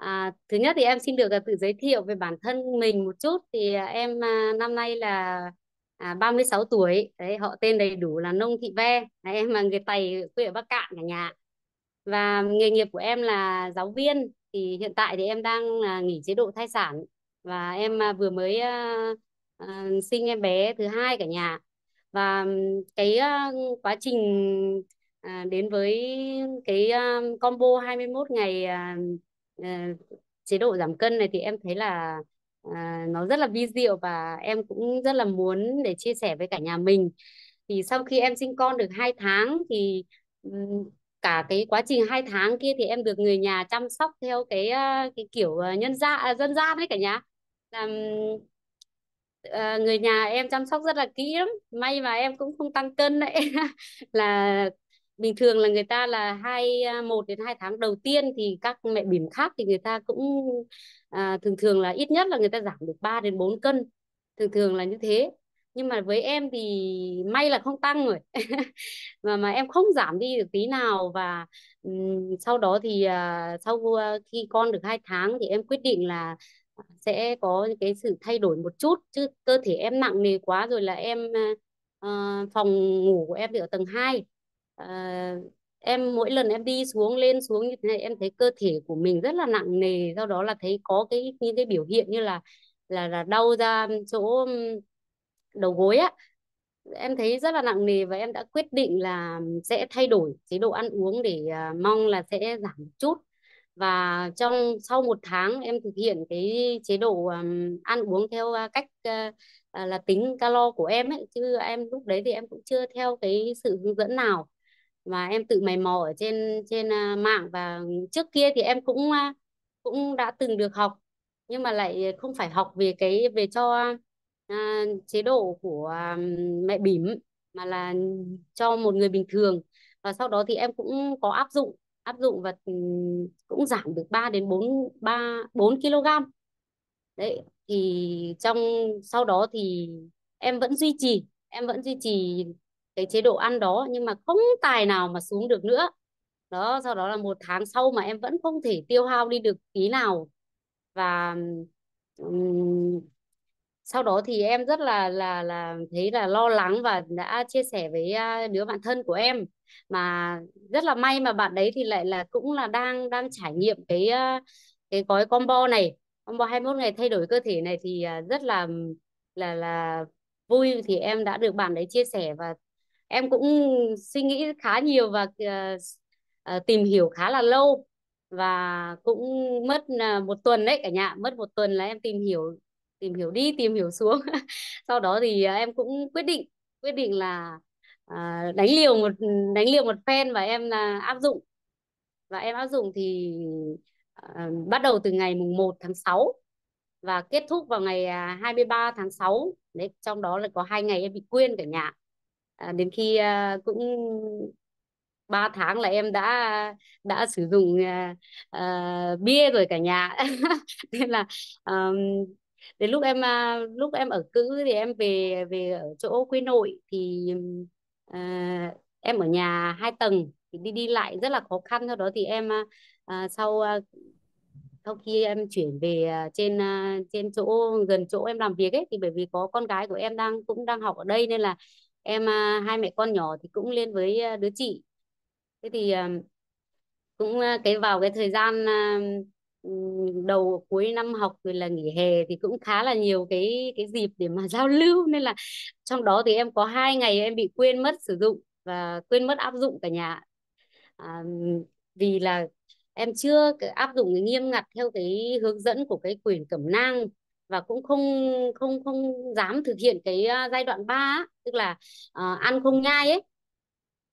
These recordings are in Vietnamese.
À, thứ nhất thì em xin được à, tự giới thiệu về bản thân mình một chút thì à, em à, năm nay là à, 36 tuổi đấy họ tên đầy đủ là Nông Thị Ve đấy, em là người Tày quê ở Bắc Cạn cả nhà và nghề nghiệp của em là giáo viên thì hiện tại thì em đang à, nghỉ chế độ thai sản và em à, vừa mới à, à, sinh em bé thứ hai cả nhà và cái à, quá trình à, đến với cái à, combo 21 ngày à, Ờ, chế độ giảm cân này thì em thấy là à, nó rất là vi diệu và em cũng rất là muốn để chia sẻ với cả nhà mình thì sau khi em sinh con được 2 tháng thì cả cái quá trình 2 tháng kia thì em được người nhà chăm sóc theo cái ờ, cái kiểu ờ, nhân gia à, dân gian đấy cả nhà làm à, người nhà em chăm sóc rất là kỹ lắm may mà em cũng không tăng cân đấy là bình thường là người ta là hai à, một đến hai tháng đầu tiên thì các mẹ bỉm khác thì người ta cũng à, thường thường là ít nhất là người ta giảm được 3 đến 4 cân thường thường là như thế nhưng mà với em thì may là không tăng rồi mà mà em không giảm đi được tí nào và um, sau đó thì uh, sau uh, khi con được hai tháng thì em quyết định là sẽ có cái sự thay đổi một chút chứ cơ thể em nặng nề quá rồi là em uh, phòng ngủ của em thì ở tầng 2 à, em mỗi lần em đi xuống lên xuống như thế này em thấy cơ thể của mình rất là nặng nề do đó là thấy có cái những cái biểu hiện như là là là đau ra chỗ đầu gối á em thấy rất là nặng nề và em đã quyết định là sẽ thay đổi chế độ ăn uống để à, mong là sẽ giảm một chút và trong sau một tháng em thực hiện cái chế độ um, ăn uống theo à, cách uh, là tính calo của em ấy chứ em lúc đấy thì em cũng chưa theo cái sự hướng dẫn nào và em tự mày mò ở trên trên à, mạng và trước kia thì em cũng à, cũng đã từng được học nhưng mà lại không phải học về cái về cho à, chế độ của à, mẹ bỉm mà là cho một người bình thường và sau đó thì em cũng có áp dụng áp dụng và ừ, cũng giảm được 3 đến 4 3 4 kg. Đấy thì trong sau đó thì em vẫn duy trì, em vẫn duy trì cái chế độ ăn đó nhưng mà không tài nào mà xuống được nữa đó sau đó là một tháng sau mà em vẫn không thể tiêu hao đi được tí nào và um, sau đó thì em rất là là là thấy là lo lắng và đã chia sẻ với đứa bạn thân của em mà rất là may mà bạn đấy thì lại là cũng là đang đang trải nghiệm cái cái gói combo này combo 21 ngày thay đổi cơ thể này thì à, rất là là là vui thì em đã được bạn đấy chia sẻ và em cũng suy nghĩ khá nhiều và uh, tìm hiểu khá là lâu và cũng mất ờ, một tuần đấy cả nhà mất một tuần là em tìm hiểu tìm hiểu đi tìm hiểu xuống sau đó thì em cũng quyết định quyết định là uh, đánh liều một đánh liều một phen và em là áp dụng và em áp dụng thì uh, bắt đầu từ ngày mùng 1 tháng 6 và kết thúc vào ngày 23 à, tháng 6 đấy trong đó là có hai ngày em bị quên cả nhà À, đến khi à, cũng 3 tháng là em đã đã sử dụng à, à bia rồi cả nhà nên là um, đến lúc em lúc em ở cữ thì em về về ở chỗ quê nội thì à, em ở nhà hai tầng thì đi đi lại rất là khó khăn sau đó thì em à, sau à, sau khi em chuyển về trên trên chỗ gần chỗ em làm việc ấy thì bởi vì có con gái của em đang cũng đang học ở đây nên là em à, hai mẹ con nhỏ thì cũng lên với à, đứa chị thế thì à, cũng cái vào cái thời gian đầu cuối năm học rồi là nghỉ hè thì cũng khá là nhiều cái cái dịp để mà giao lưu nên là trong đó thì em có hai ngày em bị quên mất sử dụng và quên mất áp dụng cả nhà à, vì là em chưa áp dụng nghiêm ngặt theo cái hướng dẫn của cái quyển cẩm nang và cũng không không không dám thực hiện cái à, giai đoạn 3 tức là uh, ăn không nhai ấy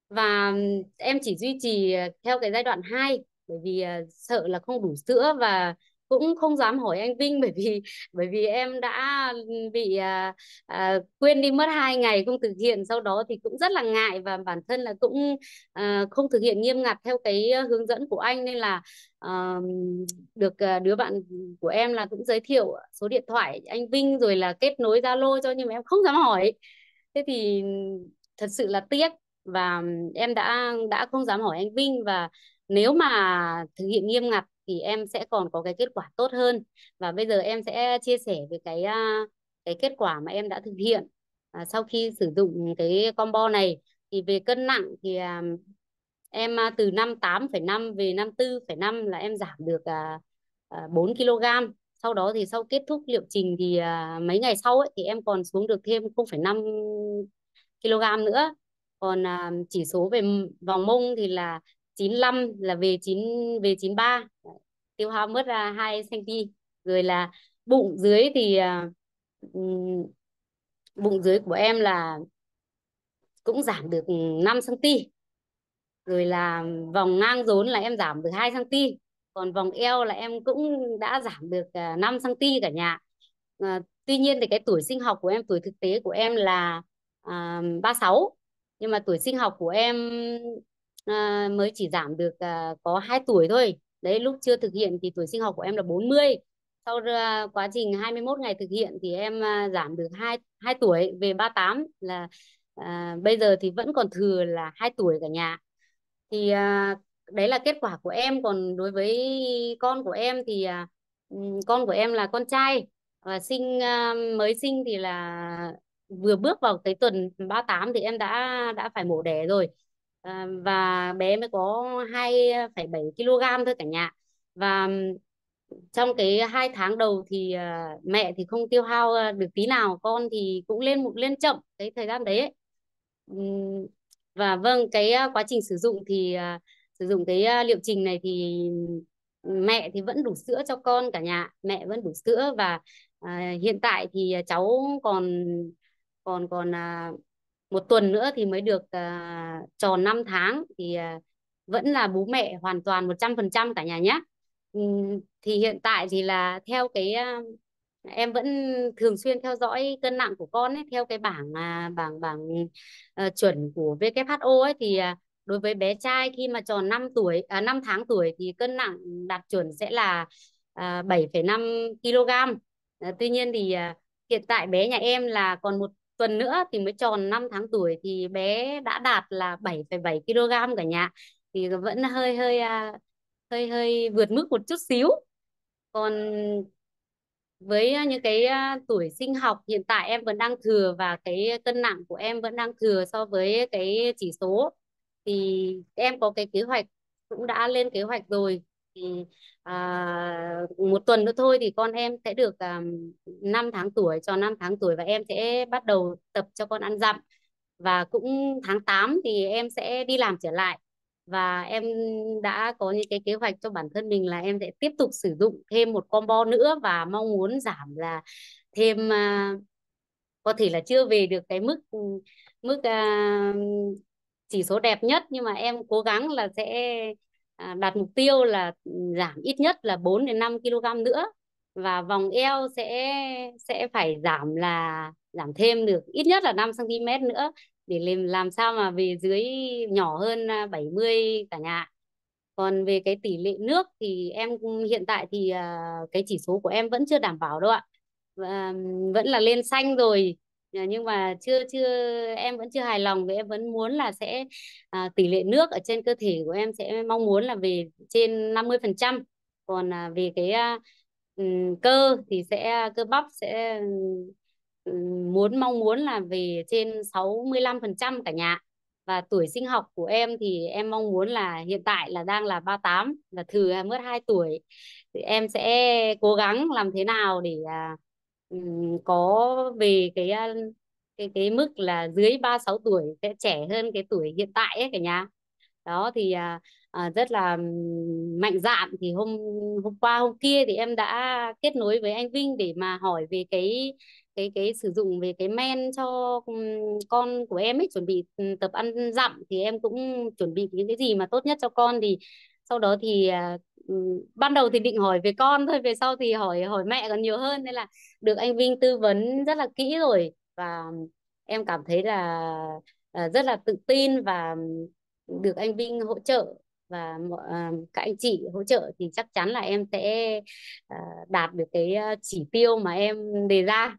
và em chỉ duy trì à, theo cái giai đoạn 2 bởi vì uh, sợ là không đủ sữa và cũng không dám hỏi anh Vinh bởi vì bởi vì em đã bị à, à, quên đi mất hai ngày không thực hiện sau đó thì cũng rất là ngại và bản thân là cũng à, không thực hiện nghiêm ngặt theo cái à, hướng dẫn của anh nên là à, được à, đứa bạn của em là cũng giới thiệu số điện thoại anh Vinh rồi là kết nối Zalo cho nhưng mà em không dám hỏi thế thì thật sự là tiếc và em đã đã không dám hỏi anh Vinh và nếu mà thực hiện nghiêm ngặt thì em sẽ còn có cái kết quả tốt hơn và bây giờ em sẽ chia sẻ về cái à, cái kết quả mà em đã thực hiện à, sau khi sử dụng cái combo này thì về cân nặng thì à, em à, từ năm 58,5 về 54,5 là em giảm được à, à, 4 kg sau đó thì sau kết thúc liệu trình thì à, mấy ngày sau ấy, thì em còn xuống được thêm 0,5 kg nữa còn à, chỉ số về vòng mông thì là 95 là về 9 về 93 tiêu hao mất ra 2 cm rồi là bụng dưới thì uh, bụng dưới của em là cũng giảm được 5 cm rồi là vòng ngang rốn là em giảm được 2 cm còn vòng eo là em cũng đã giảm được 5 à, cm cả nhà à, tuy nhiên thì cái tuổi sinh học của em tuổi thực tế của em là à, 36 nhưng mà tuổi sinh học của em Ờ, mới chỉ giảm được à, có 2 tuổi thôi đấy lúc chưa thực hiện thì tuổi sinh học của em là 40 sau à, quá trình 21 ngày thực hiện thì em à, giảm được 2, 2 tuổi về 38 là à, bây giờ thì vẫn còn thừa là 2 tuổi cả nhà thì à, đấy là kết quả của em còn đối với con của em thì ừ, con của em là con trai và sinh mới sinh thì là vừa bước vào tới tuần 38 thì em đã đã phải mổ đẻ rồi Ờ, và bé mới có 2,7 ờ, kg thôi cả nhà và trong cái hai tháng đầu thì uh, mẹ thì không tiêu hao được tí nào con thì cũng lên một lên chậm cái thời gian đấy ấy. Um, và vâng cái uh, quá trình sử dụng thì uh, sử dụng cái uh, liệu trình này thì mẹ thì vẫn đủ sữa cho con cả nhà mẹ vẫn đủ sữa và uh, hiện tại thì cháu còn còn còn uh, một tuần nữa thì mới được uh, tròn 5 tháng thì uh, vẫn là bố mẹ hoàn toàn 100% cả nhà nhé. Um, thì hiện tại thì là theo cái uh, em vẫn thường xuyên theo dõi cân nặng của con ấy theo cái bảng uh, bảng bảng uh, chuẩn của WHO ấy thì uh, đối với bé trai khi mà tròn 5 tuổi à, 5 tháng tuổi thì cân nặng đạt chuẩn sẽ là à, 7,5 kg. À, tuy nhiên thì à, hiện tại bé nhà em là còn một tuần nữa thì mới tròn 5 tháng tuổi thì bé đã đạt là 7,7 kg cả nhà thì vẫn hơi hơi à, hơi hơi vượt mức một chút xíu còn với những cái à, tuổi sinh học hiện tại em vẫn đang thừa và cái cân nặng của em vẫn đang thừa so với cái chỉ số thì em có cái kế hoạch cũng đã lên kế hoạch rồi thì à, một tuần nữa thôi thì con em sẽ được à, 5 tháng tuổi cho 5 tháng tuổi và em sẽ bắt đầu tập cho con ăn dặm và cũng tháng 8 thì em sẽ đi làm trở lại và em đã có những cái kế hoạch cho bản thân mình là em sẽ tiếp tục sử dụng thêm một combo nữa và mong muốn giảm là thêm à, có thể là chưa về được cái mức mức à, chỉ số đẹp nhất nhưng mà em cố gắng là sẽ À, đặt mục tiêu là ừ, giảm ít nhất là 4 đến 5 kg nữa và vòng eo sẽ sẽ phải giảm là giảm thêm được ít nhất là 5 cm nữa để làm làm sao mà về dưới nhỏ hơn 70 à, cả nhà. Còn về cái tỷ lệ nước thì em hiện tại thì à, cái chỉ số của em vẫn chưa đảm bảo đâu ạ. vẫn là lên xanh rồi Ờ, nhưng mà chưa chưa em vẫn chưa hài lòng vì em vẫn muốn là sẽ à, tỷ lệ nước ở trên cơ thể của em sẽ mong muốn là về trên 50 phần trăm còn à, về cái à, cơ thì sẽ à, cơ bắp sẽ muốn mong muốn là về trên 65% cả nhà và tuổi sinh học của em thì em mong muốn là hiện tại là đang là 38 và thừa mất 2 tuổi thì em sẽ cố gắng làm thế nào để à, Ừ, có về cái cái cái mức là dưới 36 tuổi sẽ trẻ hơn cái tuổi hiện tại ấy cả nhà đó thì à, à, rất là mạnh dạn thì hôm hôm qua hôm kia thì em đã kết nối với anh Vinh để mà hỏi về cái cái cái sử dụng về cái men cho con của em ấy chuẩn bị tập ăn dặm thì em cũng chuẩn bị những cái gì mà tốt nhất cho con thì sau đó thì uh, ban đầu thì định hỏi về con thôi về sau thì hỏi hỏi mẹ còn nhiều hơn nên là được anh Vinh tư vấn rất là kỹ rồi và em cảm thấy là uh, rất là tự tin và được anh Vinh hỗ trợ và uh, các anh chị hỗ trợ thì chắc chắn là em sẽ uh, đạt được cái chỉ tiêu mà em đề ra